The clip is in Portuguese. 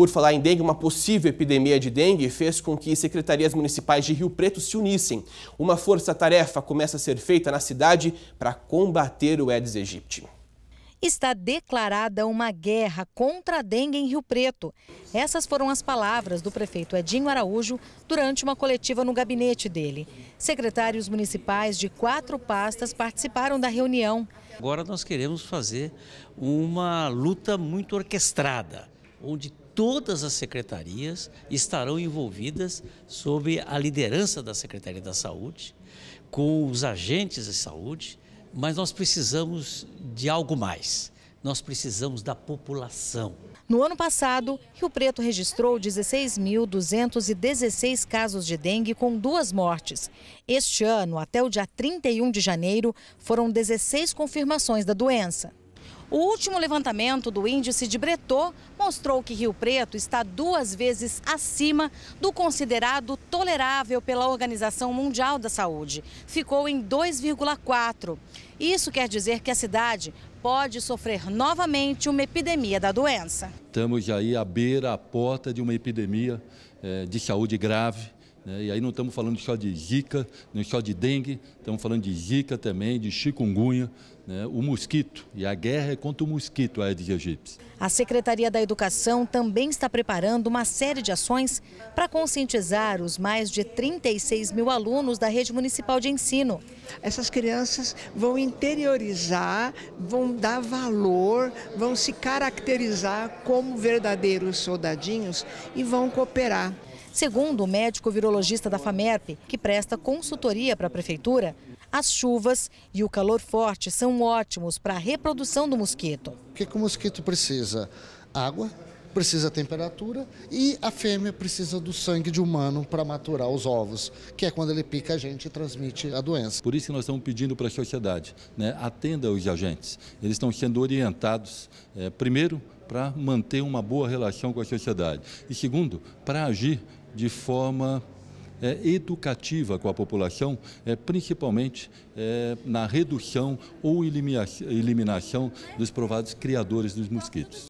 Por falar em dengue, uma possível epidemia de dengue fez com que secretarias municipais de Rio Preto se unissem. Uma força-tarefa começa a ser feita na cidade para combater o Aedes aegypti. Está declarada uma guerra contra a dengue em Rio Preto. Essas foram as palavras do prefeito Edinho Araújo durante uma coletiva no gabinete dele. Secretários municipais de quatro pastas participaram da reunião. Agora nós queremos fazer uma luta muito orquestrada, onde todas as secretarias estarão envolvidas sob a liderança da Secretaria da Saúde, com os agentes de saúde, mas nós precisamos de algo mais. Nós precisamos da população. No ano passado, Rio Preto registrou 16.216 casos de dengue com duas mortes. Este ano, até o dia 31 de janeiro, foram 16 confirmações da doença. O último levantamento do índice de Breton mostrou que Rio Preto está duas vezes acima do considerado tolerável pela Organização Mundial da Saúde. Ficou em 2,4. Isso quer dizer que a cidade pode sofrer novamente uma epidemia da doença. Estamos aí à beira, à porta de uma epidemia eh, de saúde grave né? E aí não estamos falando só de zika, não só de dengue, estamos falando de zika também, de chikungunya, né? o mosquito. E a guerra é contra o mosquito, a Aedes aegypti. A Secretaria da Educação também está preparando uma série de ações para conscientizar os mais de 36 mil alunos da rede municipal de ensino. Essas crianças vão interiorizar, vão dar valor, vão se caracterizar como verdadeiros soldadinhos e vão cooperar. Segundo o médico virologista da FAMERP, que presta consultoria para a prefeitura, as chuvas e o calor forte são ótimos para a reprodução do mosquito. O que, que o mosquito precisa? Água, precisa temperatura e a fêmea precisa do sangue de humano para maturar os ovos, que é quando ele pica a gente e transmite a doença. Por isso que nós estamos pedindo para a sociedade, né, atenda os agentes. Eles estão sendo orientados, é, primeiro, para manter uma boa relação com a sociedade. E segundo, para agir de forma é, educativa com a população, é, principalmente é, na redução ou eliminação dos provados criadores dos mosquitos.